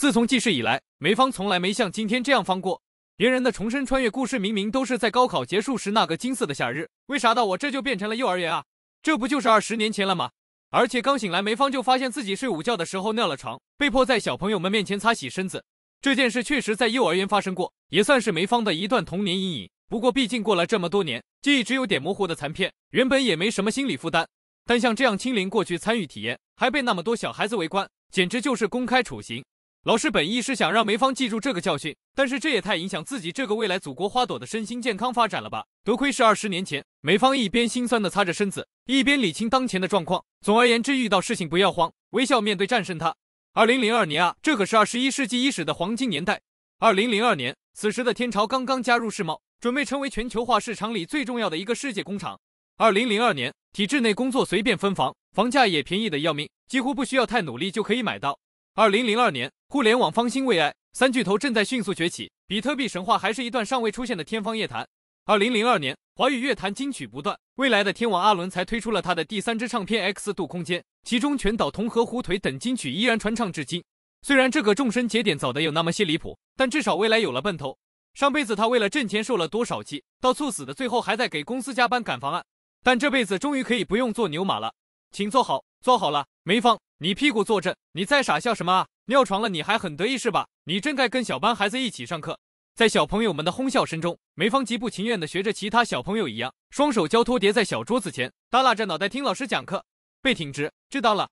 自从记事以来，梅芳从来没像今天这样方过。别人的重生穿越故事明明都是在高考结束时那个金色的夏日，为啥到我这就变成了幼儿园啊？这不就是二十年前了吗？而且刚醒来，梅芳就发现自己睡午觉的时候尿了床，被迫在小朋友们面前擦洗身子。这件事确实在幼儿园发生过，也算是梅芳的一段童年阴影。不过毕竟过了这么多年，记忆只有点模糊的残片，原本也没什么心理负担。但像这样亲临过去参与体验，还被那么多小孩子围观，简直就是公开处刑。老师本意是想让梅芳记住这个教训，但是这也太影响自己这个未来祖国花朵的身心健康发展了吧？得亏是二十年前，梅芳一边心酸地擦着身子，一边理清当前的状况。总而言之，遇到事情不要慌，微笑面对，战胜它。二零零二年啊，这可是二十一世纪伊始的黄金年代。二零零二年，此时的天朝刚刚加入世贸，准备成为全球化市场里最重要的一个世界工厂。二零零二年，体制内工作随便分房，房价也便宜的要命，几乎不需要太努力就可以买到。二零零二年，互联网方兴未艾，三巨头正在迅速崛起，比特币神话还是一段尚未出现的天方夜谭。二零零二年，华语乐坛金曲不断，未来的天王阿伦才推出了他的第三支唱片《X 度空间》，其中《全岛同和》《火腿》等金曲依然传唱至今。虽然这个众生节点走的有那么些离谱，但至少未来有了奔头。上辈子他为了挣钱受了多少气，到猝死的最后还在给公司加班赶方案，但这辈子终于可以不用做牛马了，请坐好。坐好了，梅芳，你屁股坐正。你在傻笑什么啊？尿床了你还很得意是吧？你真该跟小班孩子一起上课。在小朋友们的哄笑声中，梅芳极不情愿地学着其他小朋友一样，双手交托叠在小桌子前，耷拉着脑袋听老师讲课，背挺直。知道了。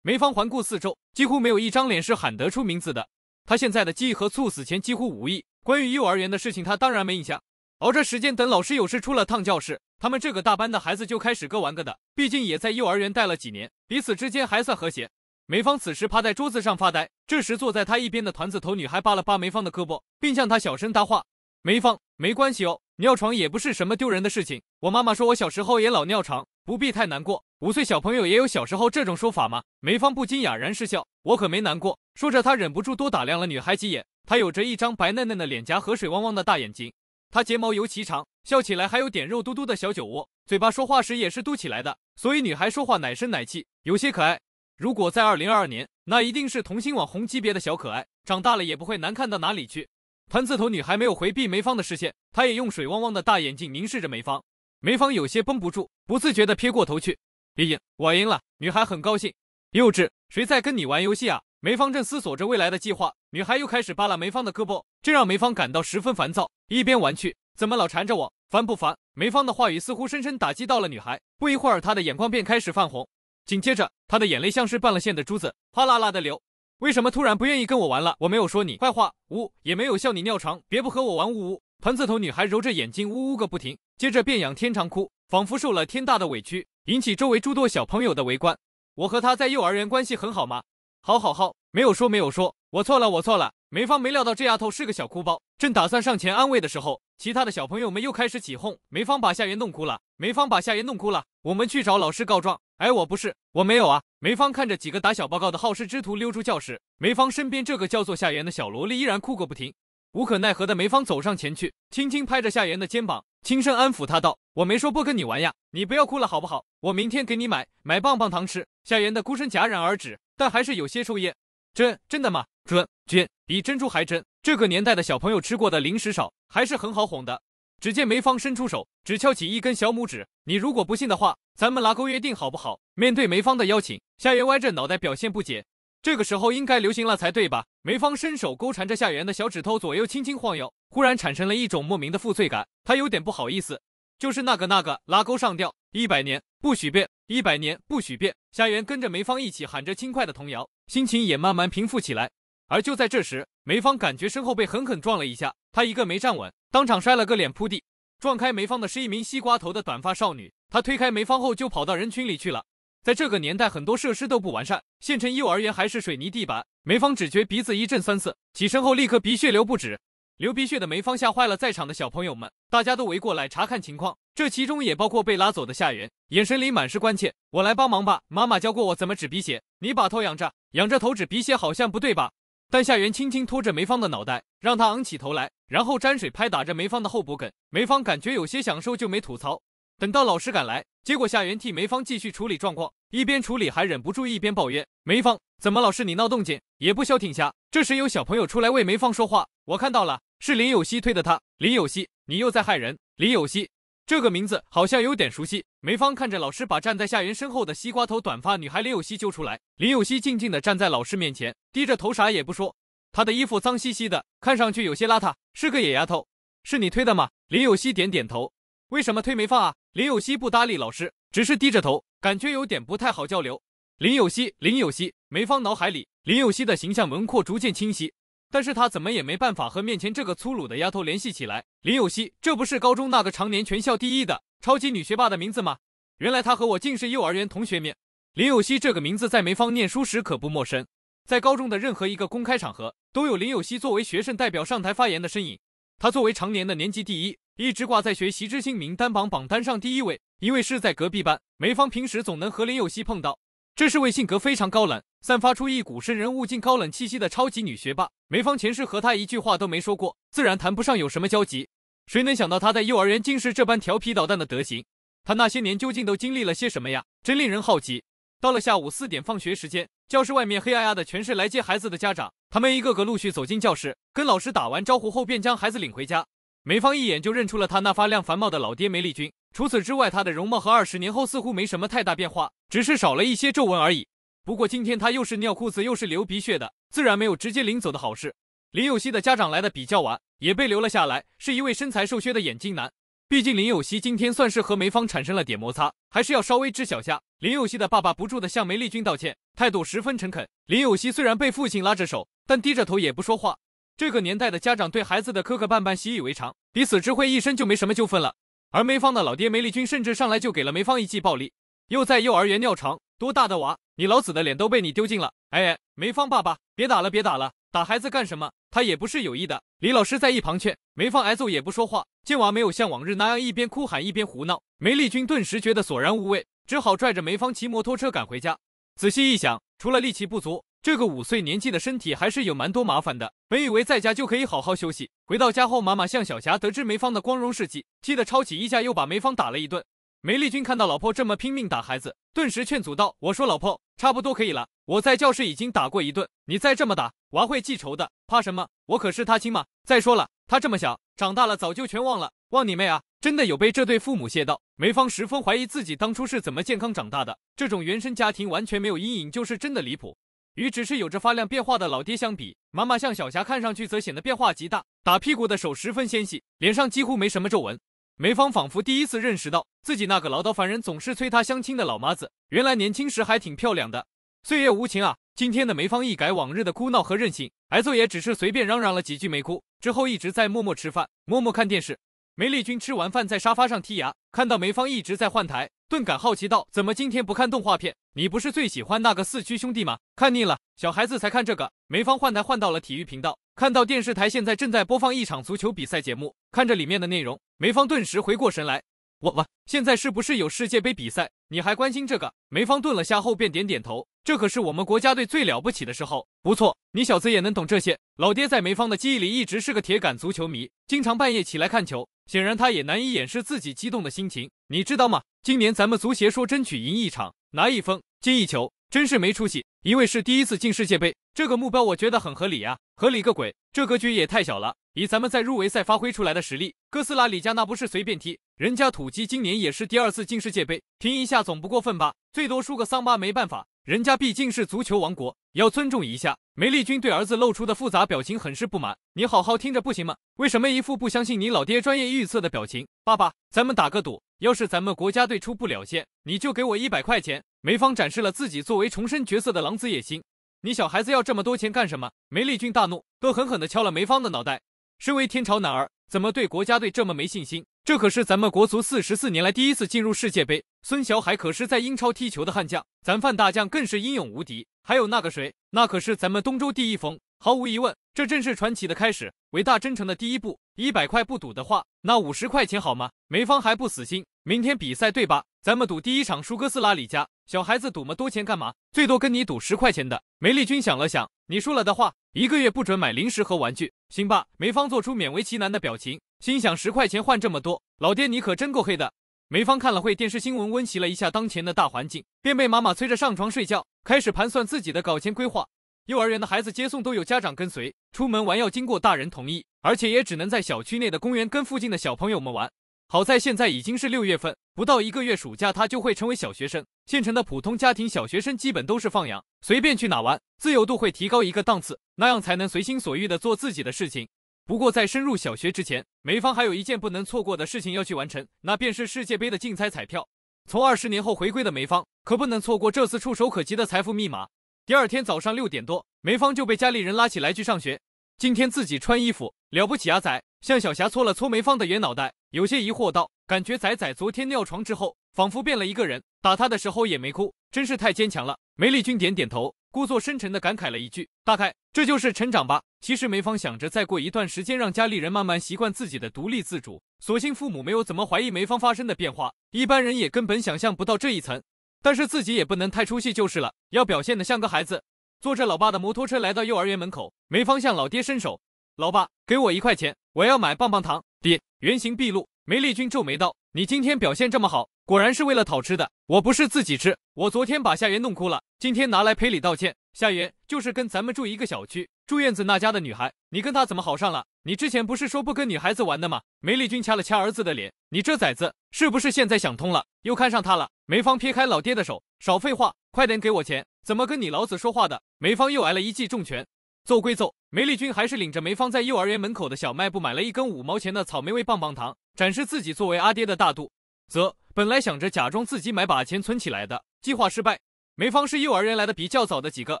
梅芳环顾四周，几乎没有一张脸是喊得出名字的。她现在的记忆和猝死前几乎无异。关于幼儿园的事情，她当然没印象。熬着时间等老师有事出了趟教室。他们这个大班的孩子就开始各玩各的，毕竟也在幼儿园待了几年，彼此之间还算和谐。梅芳此时趴在桌子上发呆，这时坐在她一边的团子头女孩扒了扒梅芳的胳膊，并向她小声搭话：“梅芳，没关系哦，尿床也不是什么丢人的事情。我妈妈说我小时候也老尿床，不必太难过。”五岁小朋友也有小时候这种说法吗？梅芳不禁哑然失笑：“我可没难过。”说着，她忍不住多打量了女孩几眼。她有着一张白嫩嫩的脸颊和水汪汪的大眼睛，她睫毛尤其长。笑起来还有点肉嘟嘟的小酒窝，嘴巴说话时也是嘟起来的，所以女孩说话奶声奶气，有些可爱。如果在二零二二年，那一定是童星网红级别的小可爱，长大了也不会难看到哪里去。盘子头女孩没有回避梅芳的视线，她也用水汪汪的大眼睛凝视着梅芳。梅芳有些绷不住，不自觉的撇过头去。毕竟我赢了，女孩很高兴。幼稚，谁在跟你玩游戏啊？梅芳正思索着未来的计划，女孩又开始扒拉梅芳的胳膊，这让梅芳感到十分烦躁，一边玩去。怎么老缠着我，烦不烦？梅芳的话语似乎深深打击到了女孩，不一会儿，她的眼眶便开始泛红，紧接着，她的眼泪像是断了线的珠子，哗啦啦的流。为什么突然不愿意跟我玩了？我没有说你坏话，呜，也没有笑你尿床，别不和我玩，呜呜。盘子头女孩揉着眼睛，呜呜个不停，接着便仰天长哭，仿佛受了天大的委屈，引起周围诸多小朋友的围观。我和她在幼儿园关系很好吗？好好好，没有说没有说，我错了我错了。梅芳没料到这丫头是个小哭包，正打算上前安慰的时候，其他的小朋友们又开始起哄。梅芳把夏言弄哭了。梅芳把夏言弄哭了，我们去找老师告状。哎，我不是，我没有啊。梅芳看着几个打小报告的好事之徒溜出教室，梅芳身边这个叫做夏言的小萝莉依然哭个不停。无可奈何的梅芳走上前去，轻轻拍着夏言的肩膀，轻声安抚她道：“我没说不跟你玩呀，你不要哭了好不好？我明天给你买买棒棒糖吃。”夏言的哭声戛然而止，但还是有些抽噎。真真的吗？真真比珍珠还真。这个年代的小朋友吃过的零食少，还是很好哄的。只见梅芳伸出手，只翘起一根小拇指。你如果不信的话，咱们拉钩约定好不好？面对梅芳的邀请，夏媛歪着脑袋表现不解。这个时候应该流行了才对吧？梅芳伸手勾缠着夏媛的小指头，左右轻轻晃悠，忽然产生了一种莫名的负罪感。他有点不好意思。就是那个那个拉钩上吊一百年不许变，一百年不许变。夏元跟着梅芳一起喊着轻快的童谣，心情也慢慢平复起来。而就在这时，梅芳感觉身后被狠狠撞了一下，她一个没站稳，当场摔了个脸扑地。撞开梅芳的是一名西瓜头的短发少女，她推开梅芳后就跑到人群里去了。在这个年代，很多设施都不完善，县城幼儿园还是水泥地板。梅芳只觉鼻子一阵酸涩，起身后立刻鼻血流不止。流鼻血的梅芳吓坏了在场的小朋友们，大家都围过来查看情况，这其中也包括被拉走的夏元，眼神里满是关切。我来帮忙吧，妈妈教过我怎么止鼻血，你把头仰着，仰着头止鼻血好像不对吧？但夏元轻轻托着梅芳的脑袋，让她昂起头来，然后沾水拍打着梅芳的后脖梗。梅芳感觉有些享受，就没吐槽。等到老师赶来，结果夏元替梅芳继续处理状况，一边处理还忍不住一边抱怨梅芳怎么老是你闹动静，也不消停下。这时有小朋友出来为梅芳说话，我看到了。是林有希推的，他林有希，你又在害人！林有希，这个名字好像有点熟悉。梅芳看着老师把站在夏云身后的西瓜头短发女孩林有希揪出来，林有希静静的站在老师面前，低着头啥也不说。她的衣服脏兮兮的，看上去有些邋遢，是个野丫头。是你推的吗？林有希点点头。为什么推梅芳啊？林有希不搭理老师，只是低着头，感觉有点不太好交流。林有希，林有希，梅芳脑海里林有希的形象轮廓逐渐清晰。但是他怎么也没办法和面前这个粗鲁的丫头联系起来。林有熙，这不是高中那个常年全校第一的超级女学霸的名字吗？原来她和我竟是幼儿园同学面。林有熙这个名字在梅芳念书时可不陌生，在高中的任何一个公开场合，都有林有熙作为学生代表上台发言的身影。她作为常年的年级第一，一直挂在学习之星名单榜榜单上第一位。因为是在隔壁班，梅芳平时总能和林有熙碰到，这是位性格非常高冷。散发出一股生人勿近高冷气息的超级女学霸梅芳，前世和她一句话都没说过，自然谈不上有什么交集。谁能想到她在幼儿园竟是这般调皮捣蛋的德行？她那些年究竟都经历了些什么呀？真令人好奇。到了下午四点放学时间，教室外面黑压压的全是来接孩子的家长，他们一个个陆续走进教室，跟老师打完招呼后便将孩子领回家。梅芳一眼就认出了她那发亮繁茂的老爹梅丽君。除此之外，她的容貌和二十年后似乎没什么太大变化，只是少了一些皱纹而已。不过今天他又是尿裤子又是流鼻血的，自然没有直接领走的好事。林有熙的家长来的比较晚，也被留了下来，是一位身材瘦削的眼镜男。毕竟林有熙今天算是和梅芳产生了点摩擦，还是要稍微知晓下。林有熙的爸爸不住的向梅丽君道歉，态度十分诚恳。林有熙虽然被父亲拉着手，但低着头也不说话。这个年代的家长对孩子的磕磕绊绊习以为常，彼此知会一声就没什么纠纷了。而梅芳的老爹梅丽君甚至上来就给了梅芳一记暴力，又在幼儿园尿床。多大的娃，你老子的脸都被你丢尽了！哎，梅芳爸爸，别打了，别打了，打孩子干什么？他也不是有意的。李老师在一旁劝，梅芳挨揍也不说话。见娃没有像往日那样一边哭喊一边胡闹，梅丽君顿时觉得索然无味，只好拽着梅芳骑摩托车赶回家。仔细一想，除了力气不足，这个五岁年纪的身体还是有蛮多麻烦的。本以为在家就可以好好休息，回到家后，妈妈向小霞得知梅芳的光荣事迹，气得抄起衣架又把梅芳打了一顿。梅丽君看到老婆这么拼命打孩子，顿时劝阻道：“我说老婆，差不多可以了，我在教室已经打过一顿，你再这么打，娃会记仇的。怕什么？我可是他亲妈。再说了，他这么小，长大了早就全忘了。忘你妹啊！真的有被这对父母谢到，梅芳十分怀疑自己当初是怎么健康长大的，这种原生家庭完全没有阴影，就是真的离谱。与只是有着发量变化的老爹相比，妈妈向小霞看上去则显得变化极大，打屁股的手十分纤细，脸上几乎没什么皱纹。”梅芳仿佛第一次认识到，自己那个唠叨烦人、总是催她相亲的老妈子，原来年轻时还挺漂亮的。岁月无情啊！今天的梅芳一改往日的哭闹和任性，挨揍也只是随便嚷嚷了几句，没哭。之后一直在默默吃饭，默默看电视。梅丽君吃完饭在沙发上剔牙，看到梅芳一直在换台，顿感好奇道：“怎么今天不看动画片？你不是最喜欢那个四驱兄弟吗？看腻了，小孩子才看这个。”梅芳换台换到了体育频道，看到电视台现在正在播放一场足球比赛节目。看着里面的内容，梅芳顿时回过神来。我我，现在是不是有世界杯比赛？你还关心这个？梅芳顿了下后便点点头。这可是我们国家队最了不起的时候。不错，你小子也能懂这些。老爹在梅芳的记忆里一直是个铁杆足球迷，经常半夜起来看球。显然他也难以掩饰自己激动的心情。你知道吗？今年咱们足协说争取赢一场，拿一分，进一球，真是没出息。因为是第一次进世界杯，这个目标我觉得很合理呀。合理个鬼！这格局也太小了。以咱们在入围赛发挥出来的实力，哥斯拉李佳那不是随便踢，人家土鸡今年也是第二次进世界杯，拼一下总不过分吧，最多输个桑巴没办法，人家毕竟是足球王国，要尊重一下。梅丽君对儿子露出的复杂表情很是不满，你好好听着不行吗？为什么一副不相信你老爹专业预测的表情？爸爸，咱们打个赌，要是咱们国家队出不了线，你就给我一百块钱。梅芳展示了自己作为重生角色的狼子野心，你小孩子要这么多钱干什么？梅丽君大怒，恶狠狠地敲了梅芳的脑袋。身为天朝男儿，怎么对国家队这么没信心？这可是咱们国足四十四年来第一次进入世界杯。孙小海可是在英超踢球的悍将，咱范大将更是英勇无敌。还有那个谁，那可是咱们东周第一锋。毫无疑问，这正是传奇的开始，伟大征程的第一步。一百块不赌的话，那五十块钱好吗？梅方还不死心，明天比赛对吧？咱们赌第一场输哥斯拉里加。小孩子赌么多钱干嘛？最多跟你赌十块钱的。梅丽君想了想。你输了的话，一个月不准买零食和玩具，行吧？梅芳做出勉为其难的表情，心想十块钱换这么多，老爹你可真够黑的。梅芳看了会电视新闻，温习了一下当前的大环境，便被妈妈催着上床睡觉，开始盘算自己的搞钱规划。幼儿园的孩子接送都有家长跟随，出门玩要经过大人同意，而且也只能在小区内的公园跟附近的小朋友们玩。好在现在已经是六月份，不到一个月暑假，他就会成为小学生。县城的普通家庭小学生基本都是放养，随便去哪玩，自由度会提高一个档次，那样才能随心所欲地做自己的事情。不过，在升入小学之前，梅芳还有一件不能错过的事情要去完成，那便是世界杯的竞猜彩票。从二十年后回归的梅芳，可不能错过这次触手可及的财富密码。第二天早上六点多，梅芳就被家里人拉起来去上学。今天自己穿衣服，了不起啊，仔！向小霞搓了搓梅芳的圆脑袋，有些疑惑道：“感觉仔仔昨天尿床之后，仿佛变了一个人，打他的时候也没哭，真是太坚强了。”梅丽君点点头，故作深沉的感慨了一句：“大概这就是成长吧。”其实梅芳想着，再过一段时间，让家里人慢慢习惯自己的独立自主。所幸父母没有怎么怀疑梅芳发生的变化，一般人也根本想象不到这一层。但是自己也不能太出戏就是了，要表现的像个孩子。坐着老爸的摩托车来到幼儿园门口，梅芳向老爹伸手。老爸，给我一块钱，我要买棒棒糖。爹，原形毕露。梅丽君皱眉道：“你今天表现这么好，果然是为了讨吃的。我不是自己吃，我昨天把夏媛弄哭了，今天拿来赔礼道歉。夏媛就是跟咱们住一个小区，住院子那家的女孩。你跟她怎么好上了？你之前不是说不跟女孩子玩的吗？”梅丽君掐了掐儿子的脸：“你这崽子，是不是现在想通了，又看上她了？”梅芳撇开老爹的手：“少废话，快点给我钱！怎么跟你老子说话的？”梅芳又挨了一记重拳。揍归揍，梅丽君还是领着梅芳在幼儿园门口的小卖部买了一根五毛钱的草莓味棒棒糖，展示自己作为阿爹的大度。则本来想着假装自己买把钱存起来的计划失败。梅芳是幼儿园来的比较早的几个，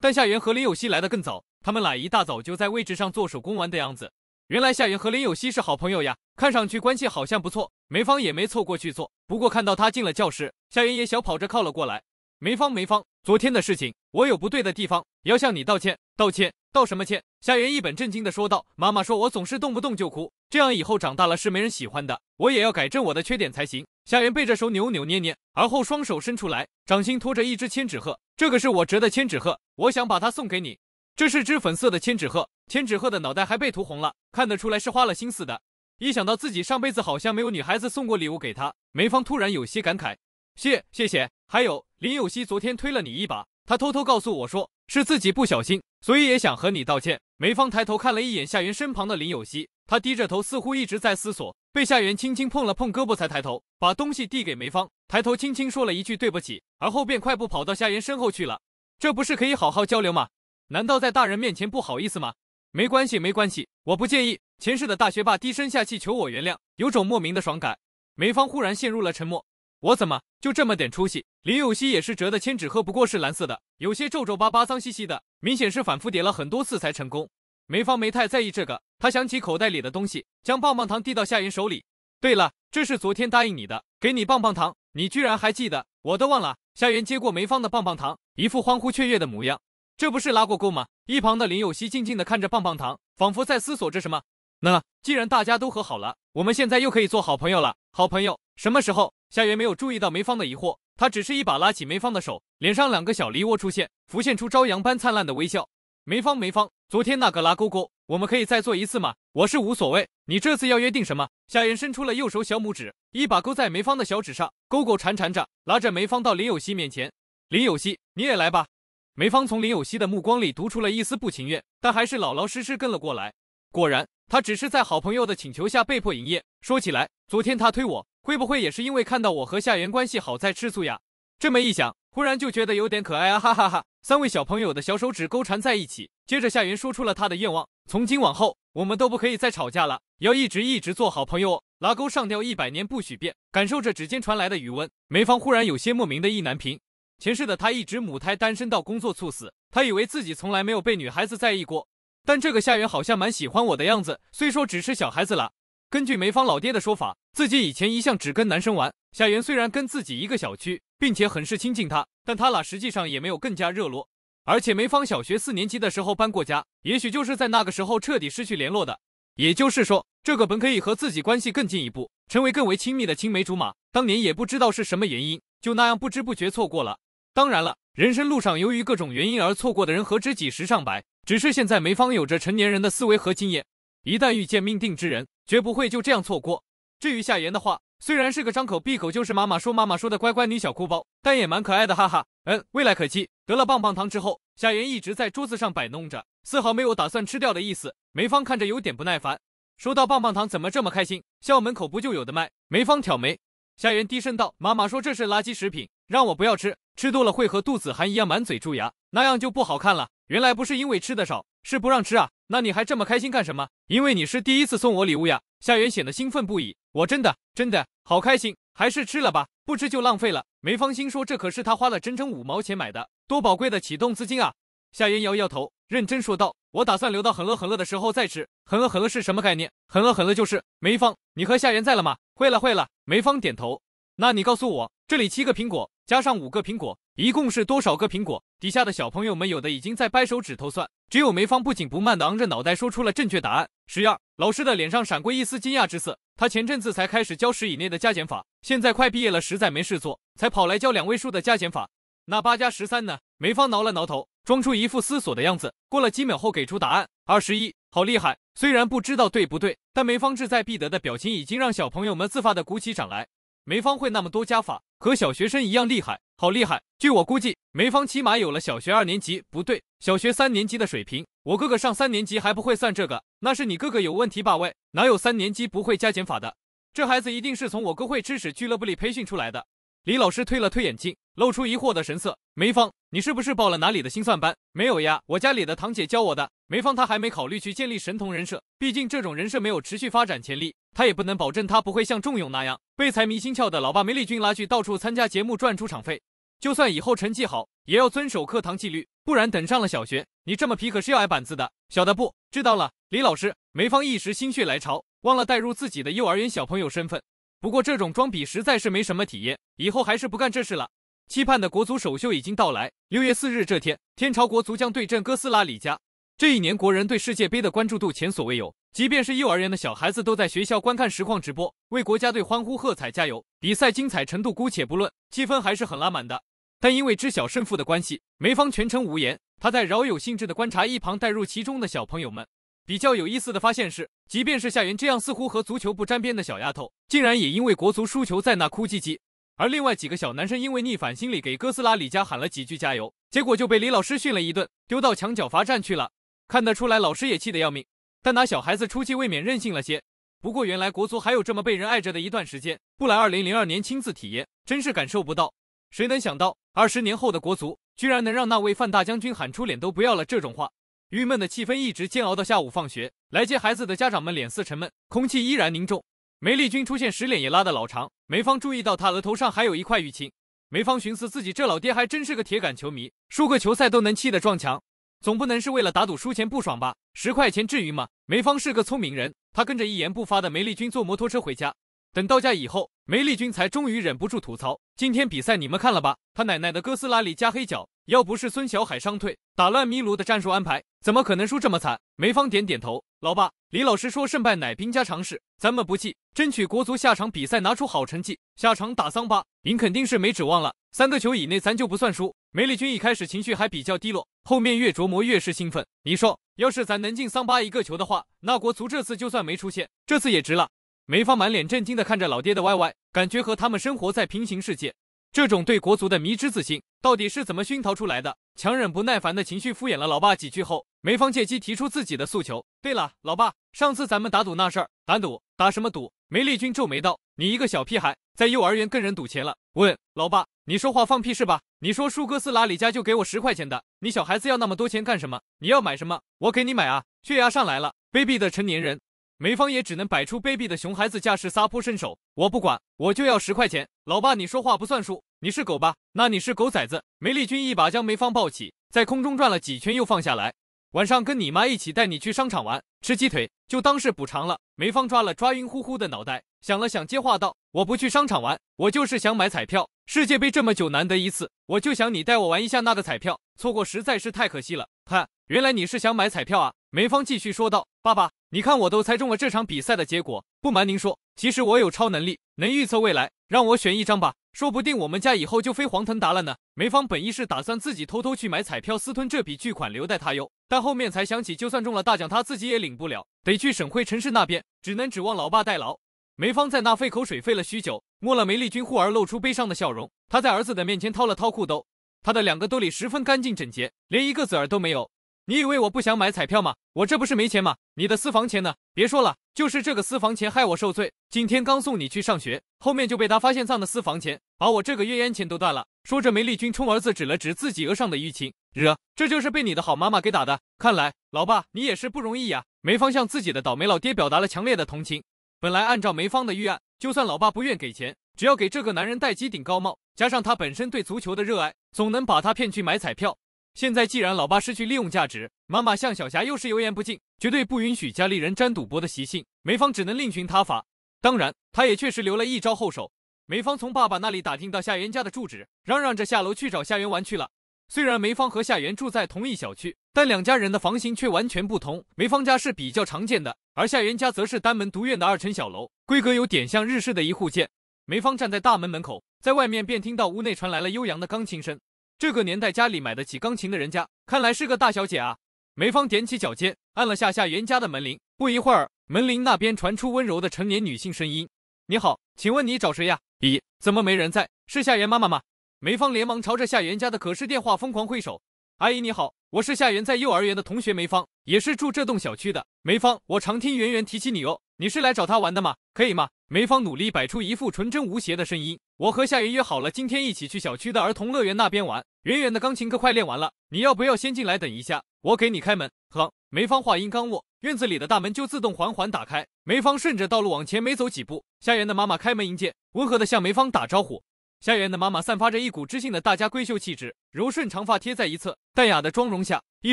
但夏媛和林有希来的更早，他们俩一大早就在位置上做手工玩的样子。原来夏媛和林有希是好朋友呀，看上去关系好像不错。梅芳也没凑过去坐，不过看到他进了教室，夏媛也小跑着靠了过来。梅芳，梅芳，昨天的事情我有不对的地方，要向你道歉，道歉，道什么歉？夏元一本正经的说道。妈妈说我总是动不动就哭，这样以后长大了是没人喜欢的，我也要改正我的缺点才行。夏元背着手扭扭捏捏，而后双手伸出来，掌心托着一只千纸鹤，这个是我折的千纸鹤，我想把它送给你。这是只粉色的千纸鹤，千纸鹤的脑袋还被涂红了，看得出来是花了心思的。一想到自己上辈子好像没有女孩子送过礼物给他，梅芳突然有些感慨。谢谢谢，还有林有熙昨天推了你一把，他偷偷告诉我说是自己不小心，所以也想和你道歉。梅芳抬头看了一眼夏媛身旁的林有熙，他低着头似乎一直在思索，被夏媛轻轻碰了碰胳膊才抬头，把东西递给梅芳，抬头轻轻说了一句对不起，而后便快步跑到夏言身后去了。这不是可以好好交流吗？难道在大人面前不好意思吗？没关系没关系，我不介意。前世的大学霸低声下气求我原谅，有种莫名的爽感。梅芳忽然陷入了沉默。我怎么就这么点出息？林有希也是折的千纸鹤，不过是蓝色的，有些皱皱巴巴、脏兮兮的，明显是反复叠了很多次才成功。梅芳没太在意这个，她想起口袋里的东西，将棒棒糖递到夏言手里。对了，这是昨天答应你的，给你棒棒糖，你居然还记得，我都忘了。夏言接过梅芳的棒棒糖，一副欢呼雀跃的模样。这不是拉过钩吗？一旁的林有希静静的看着棒棒糖，仿佛在思索着什么。那既然大家都和好了，我们现在又可以做好朋友了。好朋友什么时候？夏元没有注意到梅芳的疑惑，他只是一把拉起梅芳的手，脸上两个小梨窝出现，浮现出朝阳般灿烂的微笑。梅芳，梅芳，昨天那个拉勾勾，我们可以再做一次吗？我是无所谓。你这次要约定什么？夏元伸出了右手小拇指，一把勾在梅芳的小指上，勾勾缠缠着，拉着梅芳到林有希面前。林有希，你也来吧。梅芳从林有希的目光里读出了一丝不情愿，但还是老老实实跟了过来。果然，他只是在好朋友的请求下被迫营业。说起来，昨天他推我。会不会也是因为看到我和夏言关系好在吃醋呀？这么一想，忽然就觉得有点可爱啊！哈哈哈！三位小朋友的小手指勾缠在一起，接着夏云说出了他的愿望：从今往后，我们都不可以再吵架了，要一直一直做好朋友拉钩上吊一百年不许变。感受着指尖传来的余温，梅芳忽然有些莫名的意难平。前世的她一直母胎单身到工作猝死，她以为自己从来没有被女孩子在意过，但这个夏言好像蛮喜欢我的样子，虽说只是小孩子了。根据梅芳老爹的说法，自己以前一向只跟男生玩。夏媛虽然跟自己一个小区，并且很是亲近他，但他俩实际上也没有更加热络。而且梅芳小学四年级的时候搬过家，也许就是在那个时候彻底失去联络的。也就是说，这个本可以和自己关系更进一步，成为更为亲密的青梅竹马，当年也不知道是什么原因，就那样不知不觉错过了。当然了，人生路上由于各种原因而错过的人何止几十上百，只是现在梅芳有着成年人的思维和经验。一旦遇见命定之人，绝不会就这样错过。至于夏言的话，虽然是个张口闭口就是妈妈说妈妈说的乖乖女小哭包，但也蛮可爱的，哈哈。嗯，未来可期。得了棒棒糖之后，夏言一直在桌子上摆弄着，丝毫没有打算吃掉的意思。梅芳看着有点不耐烦，说到棒棒糖怎么这么开心？校门口不就有的卖？梅芳挑眉。夏言低声道：“妈妈说这是垃圾食品，让我不要吃，吃多了会和肚子寒一样满嘴蛀牙，那样就不好看了。原来不是因为吃的少，是不让吃啊。”那你还这么开心干什么？因为你是第一次送我礼物呀！夏元显得兴奋不已，我真的真的好开心，还是吃了吧，不吃就浪费了。梅芳心说，这可是他花了整整五毛钱买的，多宝贵的启动资金啊！夏元摇摇头，认真说道：“我打算留到很饿很饿的时候再吃。很饿很饿是什么概念？很饿很饿就是……梅芳，你和夏元在了吗？会了会了。”梅芳点头。那你告诉我，这里七个苹果加上五个苹果，一共是多少个苹果？底下的小朋友们有的已经在掰手指头算。只有梅芳不紧不慢地昂着脑袋说出了正确答案。十二老师的脸上闪过一丝惊讶之色，他前阵子才开始教十以内的加减法，现在快毕业了，实在没事做，才跑来教两位数的加减法。那八加十三呢？梅芳挠了挠头，装出一副思索的样子。过了几秒后，给出答案：二十一。好厉害！虽然不知道对不对，但梅芳志在必得的表情已经让小朋友们自发的鼓起掌来。梅芳会那么多加法，和小学生一样厉害。好厉害！据我估计，梅芳起码有了小学二年级，不对，小学三年级的水平。我哥哥上三年级还不会算这个，那是你哥哥有问题吧？喂，哪有三年级不会加减法的？这孩子一定是从我哥会知识俱乐部里培训出来的。李老师推了推眼镜，露出疑惑的神色。梅芳，你是不是报了哪里的心算班？没有呀，我家里的堂姐教我的。梅芳她还没考虑去建立神童人设，毕竟这种人设没有持续发展潜力，她也不能保证她不会像仲永那样被财迷心窍的老爸梅丽君拉去到处参加节目赚出场费。就算以后成绩好，也要遵守课堂纪律，不然等上了小学，你这么皮可是要挨板子的。晓得不？知道了，李老师。梅芳一时心血来潮，忘了带入自己的幼儿园小朋友身份。不过这种装逼实在是没什么体验，以后还是不干这事了。期盼的国足首秀已经到来。六月四日这天，天朝国足将对阵哥斯拉李加。这一年国人对世界杯的关注度前所未有，即便是幼儿园的小孩子都在学校观看实况直播，为国家队欢呼喝彩加油。比赛精彩程度姑且不论，气氛还是很拉满的。但因为知晓胜负的关系，梅芳全程无言。他在饶有兴致地观察一旁带入其中的小朋友们。比较有意思的发现是，即便是夏云这样似乎和足球不沾边的小丫头，竟然也因为国足输球在那哭唧唧。而另外几个小男生因为逆反心理，给哥斯拉李佳喊了几句加油，结果就被李老师训了一顿，丢到墙角罚站去了。看得出来，老师也气得要命，但拿小孩子出气未免任性了些。不过，原来国足还有这么被人爱着的一段时间，不来二零零二年亲自体验，真是感受不到。谁能想到二十年后的国足，居然能让那位范大将军喊出“脸都不要了”这种话？郁闷的气氛一直煎熬到下午放学，来接孩子的家长们脸色沉闷，空气依然凝重。梅丽君出现时，脸也拉得老长。梅芳注意到他额头上还有一块淤青。梅芳寻思自己这老爹还真是个铁杆球迷，输个球赛都能气得撞墙，总不能是为了打赌输钱不爽吧？十块钱至于吗？梅芳是个聪明人，他跟着一言不发的梅丽君坐摩托车回家。等到家以后，梅丽君才终于忍不住吐槽：“今天比赛你们看了吧？他奶奶的哥斯拉里加黑脚，要不是孙小海伤退，打乱迷卢的战术安排，怎么可能输这么惨？”梅芳点点头：“老爸，李老师说胜败乃兵家常事，咱们不气，争取国足下场比赛拿出好成绩。下场打桑巴，赢肯定是没指望了，三个球以内咱就不算输。”梅丽君一开始情绪还比较低落，后面越琢磨越是兴奋。你说，要是咱能进桑巴一个球的话，那国足这次就算没出现，这次也值了。梅芳满脸震惊地看着老爹的 YY，感觉和他们生活在平行世界。这种对国足的迷之自信到底是怎么熏陶出来的？强忍不耐烦的情绪敷衍了老爸几句后，梅芳借机提出自己的诉求。对了，老爸，上次咱们打赌那事儿，打赌打什么赌？梅丽君皱眉道：“你一个小屁孩，在幼儿园跟人赌钱了？”问老爸：“你说话放屁是吧？你说舒哥斯拉里家就给我十块钱的，你小孩子要那么多钱干什么？你要买什么？我给你买啊！”血压上来了，卑鄙的成年人。梅芳也只能摆出卑鄙的熊孩子架势撒泼伸手，我不管，我就要十块钱。老爸，你说话不算数，你是狗吧？那你是狗崽子！梅丽君一把将梅芳抱起，在空中转了几圈又放下来。晚上跟你妈一起带你去商场玩，吃鸡腿，就当是补偿了。梅芳抓了抓晕乎乎的脑袋，想了想接话道：“我不去商场玩，我就是想买彩票。世界杯这么久难得一次，我就想你带我玩一下那个彩票，错过实在是太可惜了。”哈，原来你是想买彩票啊！梅芳继续说道：“爸爸。”你看，我都猜中了这场比赛的结果。不瞒您说，其实我有超能力，能预测未来。让我选一张吧，说不定我们家以后就飞黄腾达了呢。梅芳本意是打算自己偷偷去买彩票，私吞这笔巨款留待他用，但后面才想起，就算中了大奖，他自己也领不了，得去省会城市那边，只能指望老爸代劳。梅芳在那费口水费了许久，摸了梅丽君，忽而露出悲伤的笑容。她在儿子的面前掏了掏裤兜，他的两个兜里十分干净整洁，连一个子儿都没有。你以为我不想买彩票吗？我这不是没钱吗？你的私房钱呢？别说了，就是这个私房钱害我受罪。今天刚送你去上学，后面就被他发现藏的私房钱，把我这个月烟钱都断了。说着，梅丽君冲儿子指了指自己额上的淤青，惹，这就是被你的好妈妈给打的。看来，老爸你也是不容易呀。梅芳向自己的倒霉老爹表达了强烈的同情。本来按照梅芳的预案，就算老爸不愿给钱，只要给这个男人戴几顶高帽，加上他本身对足球的热爱，总能把他骗去买彩票。现在既然老爸失去利用价值，妈妈向小霞又是油盐不进，绝对不允许家里人沾赌博的习性。梅芳只能另寻他法。当然，他也确实留了一招后手。梅芳从爸爸那里打听到夏元家的住址，嚷嚷着下楼去找夏元玩去了。虽然梅芳和夏元住在同一小区，但两家人的房型却完全不同。梅芳家是比较常见的，而夏元家则是单门独院的二层小楼，规格有点像日式的一户建。梅芳站在大门门口，在外面便听到屋内传来了悠扬的钢琴声。这个年代家里买得起钢琴的人家，看来是个大小姐啊！梅芳踮起脚尖按了下夏媛家的门铃，不一会儿，门铃那边传出温柔的成年女性声音：“你好，请问你找谁呀？咦，怎么没人在？是夏媛妈妈吗？”梅芳连忙朝着夏媛家的可视电话疯狂挥手：“阿姨你好，我是夏媛在幼儿园的同学梅芳，也是住这栋小区的。梅芳，我常听圆圆提起你哦，你是来找她玩的吗？可以吗？”梅芳努力摆出一副纯真无邪的声音。我和夏媛约好了，今天一起去小区的儿童乐园那边玩。远远的钢琴课快练完了，你要不要先进来等一下？我给你开门。哼！梅芳话音刚落，院子里的大门就自动缓缓打开。梅芳顺着道路往前，没走几步，夏媛的妈妈开门迎接，温和的向梅芳打招呼。夏媛的妈妈散发着一股知性的大家闺秀气质，柔顺长发贴在一侧，淡雅的妆容下，一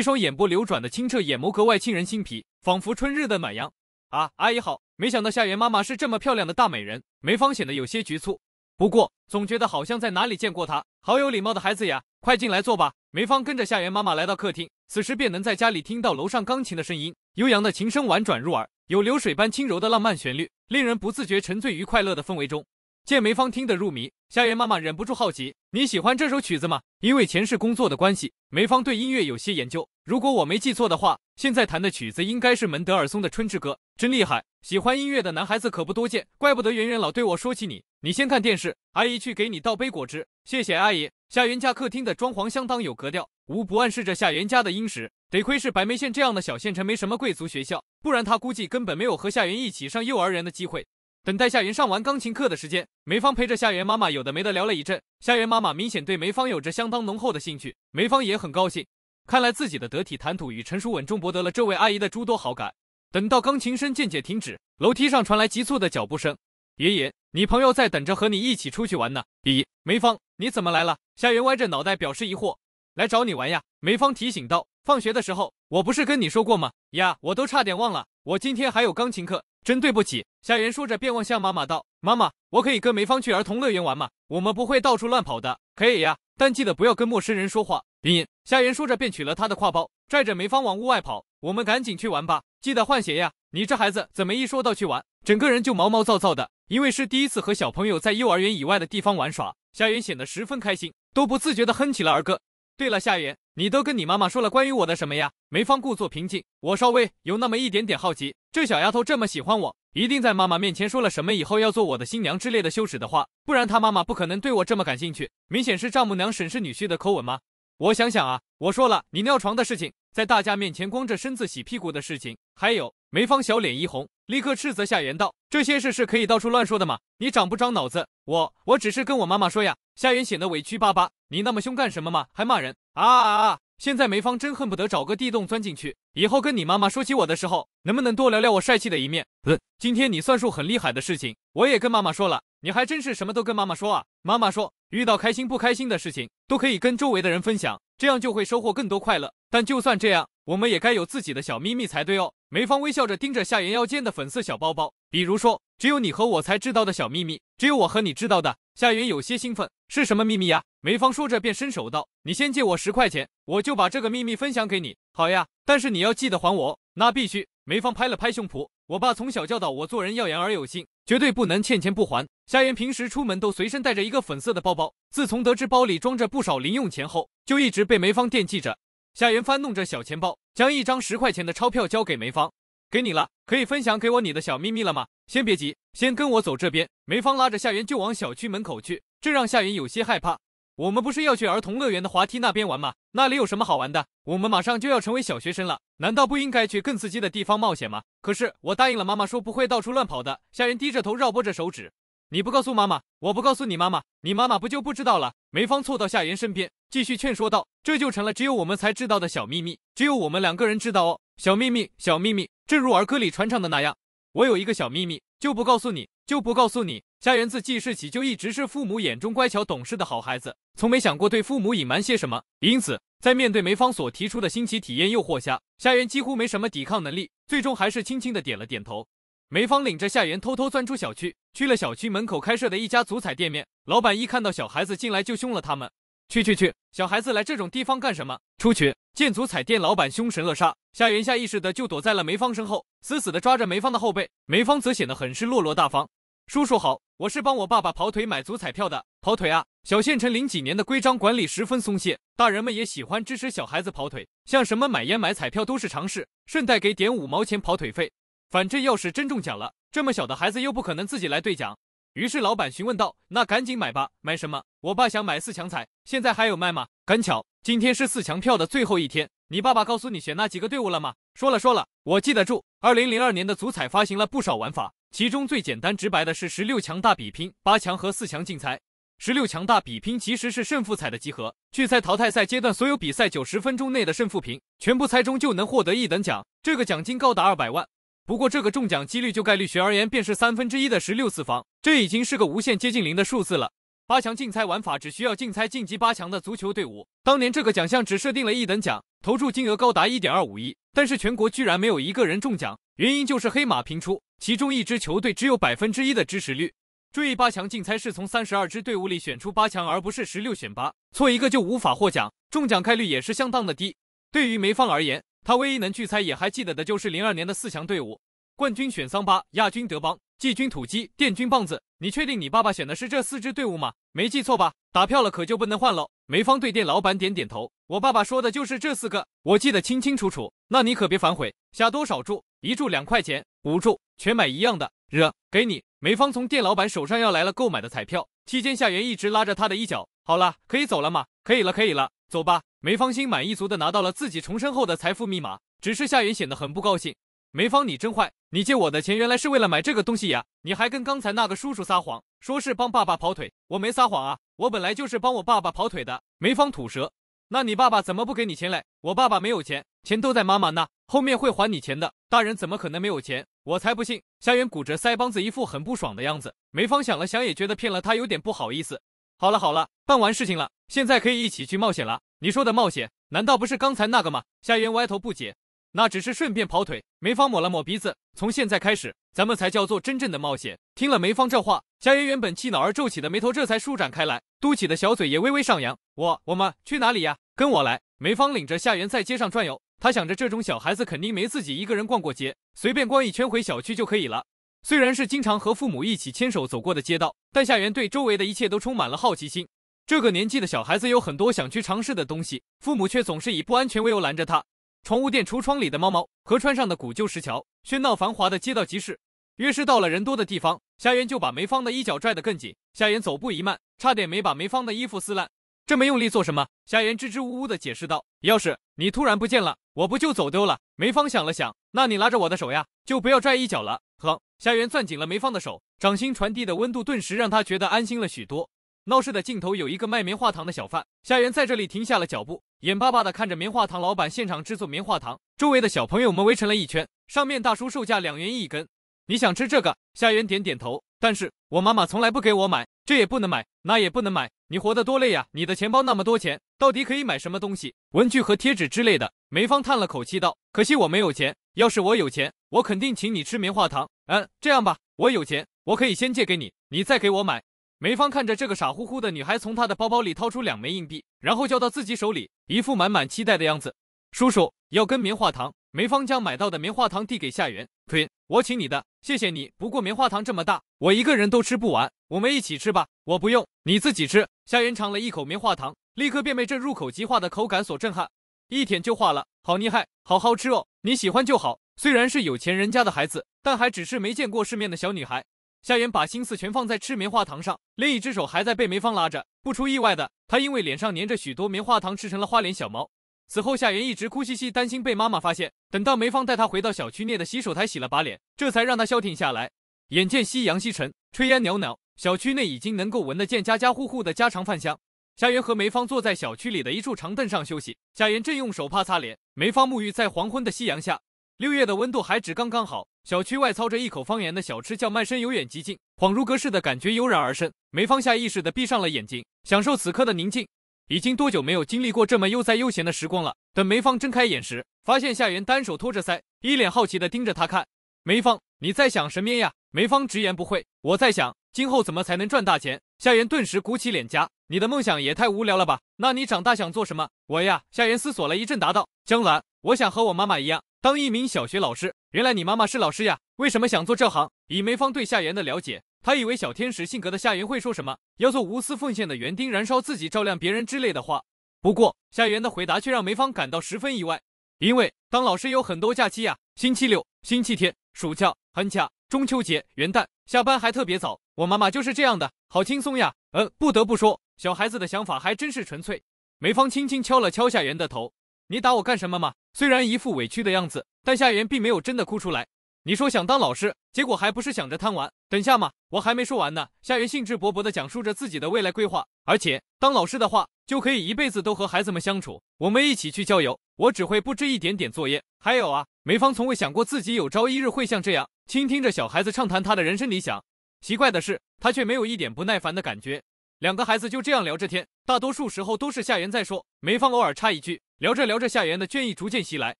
双眼波流转的清澈眼眸格外沁人心脾，仿佛春日的暖阳。啊，阿姨好！没想到夏媛妈妈是这么漂亮的大美人，梅芳显得有些局促。不过总觉得好像在哪里见过他，好有礼貌的孩子呀，快进来坐吧。梅芳跟着夏媛妈妈来到客厅，此时便能在家里听到楼上钢琴的声音，悠扬的琴声婉转入耳，有流水般轻柔的浪漫旋律，令人不自觉沉醉于快乐的氛围中。见梅芳听得入迷，夏媛妈妈忍不住好奇：“你喜欢这首曲子吗？”因为前世工作的关系，梅芳对音乐有些研究。如果我没记错的话，现在弹的曲子应该是门德尔松的《春之歌》。真厉害，喜欢音乐的男孩子可不多见，怪不得圆圆老对我说起你。你先看电视，阿姨去给你倒杯果汁，谢谢阿姨。夏云家客厅的装潢相当有格调，无不暗示着夏云家的殷实。得亏是白梅县这样的小县城，没什么贵族学校，不然他估计根本没有和夏云一起上幼儿园的机会。等待夏云上完钢琴课的时间，梅芳陪着夏云妈妈有的没的聊了一阵，夏云妈妈明显对梅芳有着相当浓厚的兴趣，梅芳也很高兴，看来自己的得体谈吐与成熟稳重博得了这位阿姨的诸多好感。等到钢琴声渐渐停止，楼梯上传来急促的脚步声。爷爷，你朋友在等着和你一起出去玩呢。咦，梅芳，你怎么来了？夏园歪着脑袋表示疑惑。来找你玩呀？梅芳提醒道。放学的时候我不是跟你说过吗？呀，我都差点忘了，我今天还有钢琴课，真对不起。夏园说着便望向妈妈道：“妈妈，我可以跟梅芳去儿童乐园玩吗？我们不会到处乱跑的。”可以呀，但记得不要跟陌生人说话。爷夏园说着便取了他的挎包，拽着梅芳往屋外跑。我们赶紧去玩吧，记得换鞋呀！你这孩子怎么一说到去玩，整个人就毛毛躁躁的？因为是第一次和小朋友在幼儿园以外的地方玩耍，夏言显得十分开心，都不自觉地哼起了儿歌。对了，夏言，你都跟你妈妈说了关于我的什么呀？梅芳故作平静，我稍微有那么一点点好奇，这小丫头这么喜欢我，一定在妈妈面前说了什么以后要做我的新娘之类的羞耻的话，不然她妈妈不可能对我这么感兴趣，明显是丈母娘审视女婿的口吻吗？我想想啊，我说了你尿床的事情。在大家面前光着身子洗屁股的事情，还有梅芳小脸一红，立刻斥责夏言道：“这些事是可以到处乱说的吗？你长不长脑子？我我只是跟我妈妈说呀。”夏言显得委屈巴巴：“你那么凶干什么嘛？还骂人啊啊！”现在梅芳真恨不得找个地洞钻进去。以后跟你妈妈说起我的时候，能不能多聊聊我帅气的一面？呃，今天你算术很厉害的事情，我也跟妈妈说了。你还真是什么都跟妈妈说啊？妈妈说，遇到开心不开心的事情，都可以跟周围的人分享。这样就会收获更多快乐，但就算这样，我们也该有自己的小秘密才对哦。梅芳微笑着盯着夏言腰间的粉色小包包，比如说，只有你和我才知道的小秘密，只有我和你知道的。夏言有些兴奋，是什么秘密呀？梅芳说着便伸手道：“你先借我十块钱，我就把这个秘密分享给你。”好呀，但是你要记得还我。那必须。梅芳拍了拍胸脯。我爸从小教导我做人要言而有信，绝对不能欠钱不还。夏言平时出门都随身带着一个粉色的包包，自从得知包里装着不少零用钱后，就一直被梅芳惦记着。夏言翻弄着小钱包，将一张十块钱的钞票交给梅芳：“给你了，可以分享给我你的小秘密了吗？”先别急，先跟我走这边。梅芳拉着夏言就往小区门口去，这让夏言有些害怕。我们不是要去儿童乐园的滑梯那边玩吗？那里有什么好玩的？我们马上就要成为小学生了，难道不应该去更刺激的地方冒险吗？可是我答应了妈妈，说不会到处乱跑的。夏妍低着头，绕拨着手指。你不告诉妈妈，我不告诉你妈妈，你妈妈不就不知道了？梅芳凑到夏言身边，继续劝说道。这就成了只有我们才知道的小秘密，只有我们两个人知道哦。小秘密，小秘密，正如儿歌里传唱的那样，我有一个小秘密，就不告诉你，就不告诉你。夏元自记事起就一直是父母眼中乖巧懂事的好孩子，从没想过对父母隐瞒些什么。因此，在面对梅芳所提出的新奇体验诱惑下，夏元几乎没什么抵抗能力，最终还是轻轻的点了点头。梅芳领着夏元偷偷钻出小区，去了小区门口开设的一家足彩店面。老板一看到小孩子进来就凶了他们，去去去，小孩子来这种地方干什么？出去！见足彩店老板凶神恶煞，夏元下意识的就躲在了梅芳身后，死死的抓着梅芳的后背。梅芳则显得很是落落大方，叔叔好。我是帮我爸爸跑腿买足彩票的。跑腿啊！小县城零几年的规章管理十分松懈，大人们也喜欢支持小孩子跑腿，像什么买烟、买彩票都是常事，顺带给点五毛钱跑腿费。反正要是真中奖了，这么小的孩子又不可能自己来兑奖。于是老板询问道：“那赶紧买吧，买什么？我爸想买四强彩，现在还有卖吗？”“赶巧，今天是四强票的最后一天。你爸爸告诉你选那几个队伍了吗？”“说了，说了。”我记得住，二零零二年的足彩发行了不少玩法，其中最简单直白的是十六强大比拼、八强和四强竞猜。十六强大比拼其实是胜负彩的集合，去猜淘汰赛阶段所有比赛九十分钟内的胜负平全部猜中就能获得一等奖，这个奖金高达二百万。不过这个中奖几率就概率学而言便是三分之一的十六次方，这已经是个无限接近零的数字了。八强竞猜玩法只需要竞猜晋级八强的足球队伍，当年这个奖项只设定了一等奖，投注金额高达一点二五亿。但是全国居然没有一个人中奖，原因就是黑马频出，其中一支球队只有百分之一的支持率。注意，八强竞猜是从三十二支队伍里选出八强，而不是十六选八，错一个就无法获奖，中奖概率也是相当的低。对于梅芳而言，他唯一能去猜也还记得的就是零二年的四强队伍：冠军选桑巴，亚军德邦，季军土鸡，殿军棒子。你确定你爸爸选的是这四支队伍吗？没记错吧？打票了可就不能换了。梅芳对店老板点点头，我爸爸说的就是这四个，我记得清清楚楚。那你可别反悔。下多少注？一注两块钱，五注全买一样的。热，给你。梅芳从店老板手上要来了购买的彩票。期间夏媛一直拉着他的衣角。好了，可以走了吗？可以了，可以了，走吧。梅芳心满意足的拿到了自己重生后的财富密码，只是夏言显得很不高兴。梅芳，你真坏！你借我的钱，原来是为了买这个东西呀？你还跟刚才那个叔叔撒谎，说是帮爸爸跑腿。我没撒谎啊，我本来就是帮我爸爸跑腿的。梅芳吐舌，那你爸爸怎么不给你钱嘞？我爸爸没有钱，钱都在妈妈那，后面会还你钱的。大人怎么可能没有钱？我才不信！夏元鼓着腮帮子，一副很不爽的样子。梅芳想了想，也觉得骗了他有点不好意思。好了好了，办完事情了，现在可以一起去冒险了。你说的冒险，难道不是刚才那个吗？夏元歪头不解。那只是顺便跑腿。梅芳抹了抹鼻子，从现在开始，咱们才叫做真正的冒险。听了梅芳这话，佳媛原本气恼而皱起的眉头这才舒展开来，嘟起的小嘴也微微上扬。我我们去哪里呀？跟我来。梅芳领着夏元在街上转悠，他想着这种小孩子肯定没自己一个人逛过街，随便逛一圈回小区就可以了。虽然是经常和父母一起牵手走过的街道，但夏元对周围的一切都充满了好奇心。这个年纪的小孩子有很多想去尝试的东西，父母却总是以不安全为由拦着他。宠物店橱窗里的猫猫，河川上的古旧石桥，喧闹繁华的街道集市。越是到了人多的地方，夏言就把梅芳的衣角拽得更紧。夏言走步一慢，差点没把梅芳的衣服撕烂。这么用力做什么？夏言支支吾吾地解释道：“要是你突然不见了，我不就走丢了？”梅芳想了想，那你拉着我的手呀，就不要拽衣角了。哼，夏言攥紧了梅芳的手，掌心传递的温度顿时让他觉得安心了许多。闹市的尽头有一个卖棉花糖的小贩，夏元在这里停下了脚步，眼巴巴地看着棉花糖老板现场制作棉花糖，周围的小朋友们围成了一圈。上面大叔售价两元一根，你想吃这个？夏元点点头。但是我妈妈从来不给我买，这也不能买，那也不能买，你活得多累呀！你的钱包那么多钱，到底可以买什么东西？文具和贴纸之类的。梅芳叹了口气道：“可惜我没有钱，要是我有钱，我肯定请你吃棉花糖。嗯，这样吧，我有钱，我可以先借给你，你再给我买。”梅芳看着这个傻乎乎的女孩，从她的包包里掏出两枚硬币，然后交到自己手里，一副满满期待的样子。叔叔要根棉花糖。梅芳将买到的棉花糖递给夏元。春，我请你的，谢谢你。不过棉花糖这么大，我一个人都吃不完，我们一起吃吧。我不用，你自己吃。夏元尝了一口棉花糖，立刻便被这入口即化的口感所震撼，一舔就化了，好厉害，好好吃哦。你喜欢就好。虽然是有钱人家的孩子，但还只是没见过世面的小女孩。夏言把心思全放在吃棉花糖上，另一只手还在被梅芳拉着。不出意外的，他因为脸上粘着许多棉花糖，吃成了花脸小猫。此后，夏言一直哭兮兮，担心被妈妈发现。等到梅芳带他回到小区内的洗手台洗了把脸，这才让他消停下来。眼见夕阳西沉，炊烟袅袅，小区内已经能够闻得见家家户户的家常饭香。夏言和梅芳坐在小区里的一处长凳上休息，夏言正用手帕擦脸，梅芳沐浴在黄昏的夕阳下。六月的温度还只刚刚好，小区外操着一口方言的小吃叫卖声由远及近，恍如隔世的感觉油然而生。梅芳下意识地闭上了眼睛，享受此刻的宁静。已经多久没有经历过这么悠哉悠闲的时光了？等梅芳睁开眼时，发现夏元单手托着腮，一脸好奇地盯着他看。梅芳，你在想什么呀？梅芳直言不讳：“我在想，今后怎么才能赚大钱。”夏元顿时鼓起脸颊：“你的梦想也太无聊了吧？那你长大想做什么？”“我呀。”夏元思索了一阵，答道：“将来。”我想和我妈妈一样，当一名小学老师。原来你妈妈是老师呀？为什么想做这行？以梅芳对夏妍的了解，她以为小天使性格的夏妍会说什么要做无私奉献的园丁，燃烧自己照亮别人之类的话。不过，夏妍的回答却让梅芳感到十分意外，因为当老师有很多假期呀，星期六、星期天、暑假、寒假、中秋节、元旦，下班还特别早。我妈妈就是这样的，好轻松呀。嗯，不得不说，小孩子的想法还真是纯粹。梅芳轻轻敲了敲夏妍的头。你打我干什么嘛？虽然一副委屈的样子，但夏言并没有真的哭出来。你说想当老师，结果还不是想着贪玩？等下嘛，我还没说完呢。夏言兴致勃勃地讲述着自己的未来规划，而且当老师的话，就可以一辈子都和孩子们相处，我们一起去郊游，我只会布置一点点作业。还有啊，梅芳从未想过自己有朝一日会像这样倾听着小孩子畅谈他的人生理想。奇怪的是，他却没有一点不耐烦的感觉。两个孩子就这样聊着天，大多数时候都是夏言在说，梅芳偶尔插一句。聊着聊着，夏言的倦意逐渐袭来，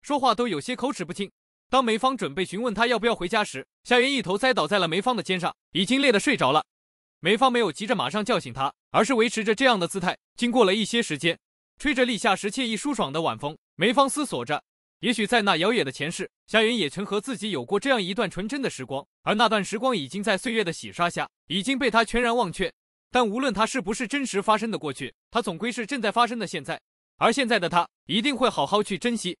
说话都有些口齿不清。当梅芳准备询问他要不要回家时，夏言一头栽倒在了梅芳的肩上，已经累得睡着了。梅芳没有急着马上叫醒他，而是维持着这样的姿态。经过了一些时间，吹着立夏时惬意舒爽的晚风，梅芳思索着，也许在那遥远的前世，夏言也曾和自己有过这样一段纯真的时光，而那段时光已经在岁月的洗刷下，已经被他全然忘却。但无论它是不是真实发生的过去，它总归是正在发生的现在，而现在的他一定会好好去珍惜。